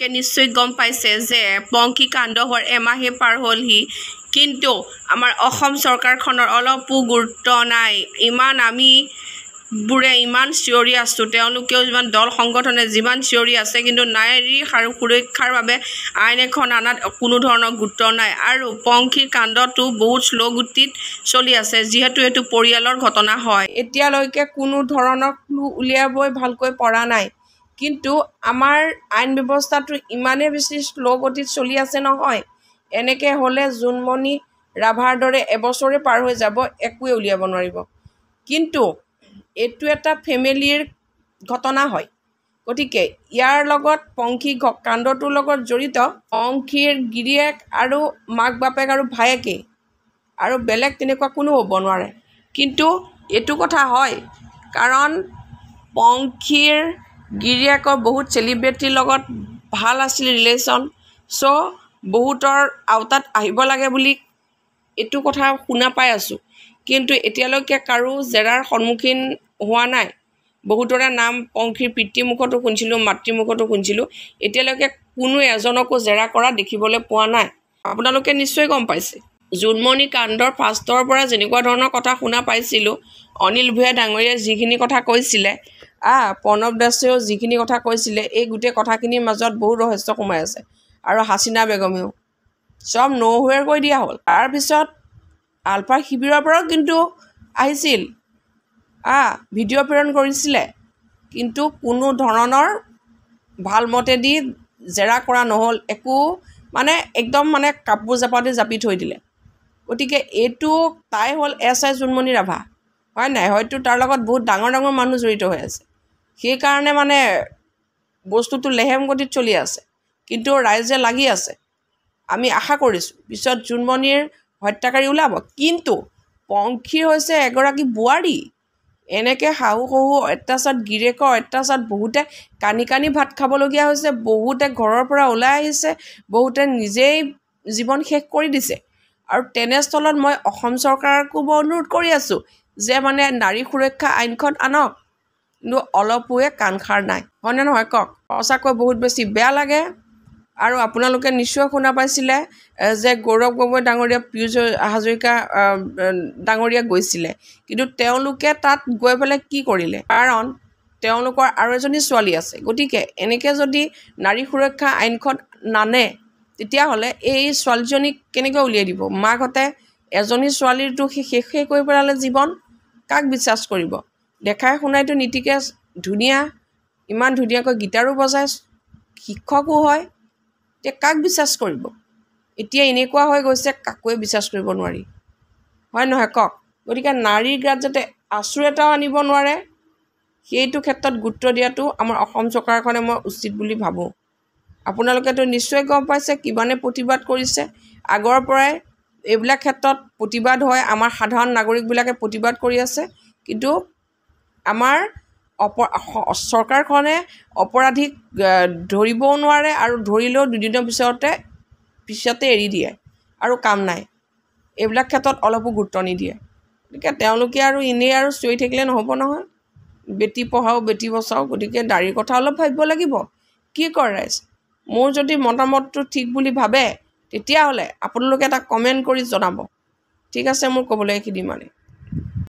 আপোনালোকে নিশ্চয় গম পাইছে যে পংকী কাণ্ড হোৱাৰ এমাহেই পাৰ হ'লহি কিন্তু আমাৰ অসম চৰকাৰখনৰ অলপো গুৰুত্ব নাই ইমান আমি বোৰে ইমান চিঞৰি আছোঁ তেওঁলোকেও যিমান দল সংগঠনে যিমান চিঞৰি আছে কিন্তু নাৰীৰ সাৰু সুৰক্ষাৰ বাবে আইন এখন অনাত কোনো ধৰণৰ গুৰুত্ব নাই আৰু পংখী কাণ্ডটো বহুত শ্ল' গতিত চলি আছে যিহেতু এইটো পৰিয়ালৰ ঘটনা হয় এতিয়ালৈকে কোনো ধৰণৰ ক্লু উলিয়াবই ভালকৈ পৰা নাই কিন্তু আমাৰ আইন ব্যৱস্থাটো ইমানেই বেছি শ্ল' গতিত চলি আছে নহয় এনেকৈ হ'লে জোনমণি ৰাভাৰ দৰে এবছৰে পাৰ হৈ যাব একোৱে উলিয়াব নোৱাৰিব কিন্তু এইটো এটা ফেমিলিৰ ঘটনা হয় গতিকে ইয়াৰ লগত পংখী কাণ্ডটোৰ লগত জড়িত পংখীৰ গিৰিয়েক আৰু মাক বাপেক আৰু ভায়েকেই আৰু বেলেগ তেনেকুৱা কোনো হ'ব নোৱাৰে কিন্তু এইটো কথা হয় কাৰণ পংখীৰ গিৰিয়েকৰ বহুত চেলিব্ৰিটিৰ লগত ভাল আছিল ৰিলেশ্যন চ' বহুতৰ আওতাত আহিব লাগে বুলি এইটো কথা শুনা পাই আছোঁ কিন্তু এতিয়ালৈকে কাৰো জেৰাৰ সন্মুখীন হোৱা নাই বহুতৰে নাম পংখীৰ পিতৃ মুখতো শুনিছিলোঁ মাতৃমুখতো শুনিছিলোঁ এতিয়ালৈকে কোনো এজনকো জেৰা কৰা দেখিবলৈ পোৱা নাই আপোনালোকে নিশ্চয় গম পাইছে জোনমণি কাণ্ডৰ ফাৰ্ষ্টৰ পৰা যেনেকুৱা ধৰণৰ কথা শুনা পাইছিলোঁ অনিল ভূঞা ডাঙৰীয়াই যিখিনি কথা কৈছিলে আ প্ৰণৱ দাসেও যিখিনি কথা কৈছিলে এই গোটেই কথাখিনিৰ মাজত বহু ৰহস্য সোমাই আছে আৰু হাচিনা বেগমেও চব নৌহুৱে কৈ দিয়া হ'ল তাৰপিছত আলফা শিবিৰৰ পৰাও কিন্তু আহিছিল আ ভিডিঅ' প্ৰেৰণ কৰিছিলে কিন্তু কোনো ধৰণৰ ভাল মতেদি জেৰা কৰা নহ'ল একো মানে একদম মানে কাপোৰ জাপাতে জাপি থৈ দিলে গতিকে এইটো তাই হ'ল এছ আই জোনমণি ৰাভা হয় নাই হয়তো তাৰ লগত বহুত ডাঙৰ ডাঙৰ মানুহ জড়িত হৈ আছে সেইকাৰণে মানে বস্তুটো লেহেম গতিত চলি আছে কিন্তু ৰাইজে লাগি আছে আমি আশা কৰিছোঁ পিছত জোনমণিৰ হত্যাকাৰী ওলাব কিন্তু পংখী হৈছে এগৰাকী বোৱাৰী এনেকৈ শাহু শহু অত্যাচাৰত গিৰেকৰ অত্যাচাৰত বহুতে কানি কানি ভাত খাবলগীয়া হৈছে বহুতে ঘৰৰ পৰা ওলাই আহিছে বহুতে নিজেই জীৱন শেষ কৰি দিছে আৰু তেনেস্থলত মই অসম চৰকাৰকো মই অনুৰোধ কৰি আছোঁ যে মানে নাৰী সুৰক্ষা আইনখন আনক কিন্তু অলপোৱে কাণষাৰ নাই হয়নে নহয় কওক সঁচাকৈ বহুত বেছি বেয়া লাগে আৰু আপোনালোকে নিশ্চয় শুনা পাইছিলে যে গৌৰৱ গগৈ ডাঙৰীয়া পীয়ুষ হাজৰিকা ডাঙৰীয়া গৈছিলে কিন্তু তেওঁলোকে তাত গৈ পেলাই কি কৰিলে কাৰণ তেওঁলোকৰ আৰু এজনী ছোৱালী আছে গতিকে এনেকৈ যদি নাৰী সুৰক্ষা আইনখন নানে তেতিয়াহ'লে এই ছোৱালীজনীক কেনেকৈ উলিয়াই দিব মাকহঁতে এজনী ছোৱালীৰটো শেষেই কৰি পেলালে জীৱন কাক বিশ্বাস কৰিব দেখাই শুনাইতো নীতিকে ধুনীয়া ইমান ধুনীয়াকৈ গীটাৰো বজাই শিক্ষকো হয় এতিয়া কাক বিশ্বাস কৰিব এতিয়া এনেকুৱা হৈ গৈছে কাকোৱে বিশ্বাস কৰিব নোৱাৰি হয় নহয় কওক গতিকে নাৰীৰ গাত যাতে আঁচোৰ এটাও আনিব নোৱাৰে সেইটো ক্ষেত্ৰত গুৰুত্ব দিয়াটো আমাৰ অসম চৰকাৰখনে মই উচিত বুলি ভাবোঁ আপোনালোকেতো নিশ্চয় গম পাইছে কিমানে প্ৰতিবাদ কৰিছে আগৰ পৰাই এইবিলাক ক্ষেত্ৰত প্ৰতিবাদ হয় আমাৰ সাধাৰণ নাগৰিকবিলাকে প্ৰতিবাদ কৰি আছে কিন্তু আমাৰ অপ চৰকাৰখনে অপৰাধীক ধৰিবও নোৱাৰে আৰু ধৰিলেও দুদিনৰ পিছতে পিছতে এৰি দিয়ে আৰু কাম নাই এইবিলাক ক্ষেত্ৰত অলপো গুৰুত্ব নিদিয়ে গতিকে তেওঁলোকে আৰু এনেই আৰু চিঞৰি থাকিলে নহ'ব নহয় বেটী পঢ়াওক বেটী বচাও গতিকে দাড়িৰ কথা অলপ ভাবিব লাগিব কি কৰে ৰাইজ মোৰ যদি মতামতটো ঠিক বুলি ভাবে তেতিয়াহ'লে আপোনালোকে এটা কমেণ্ট কৰি জনাব ঠিক আছে মোৰ ক'বলৈ এইখিনি মানে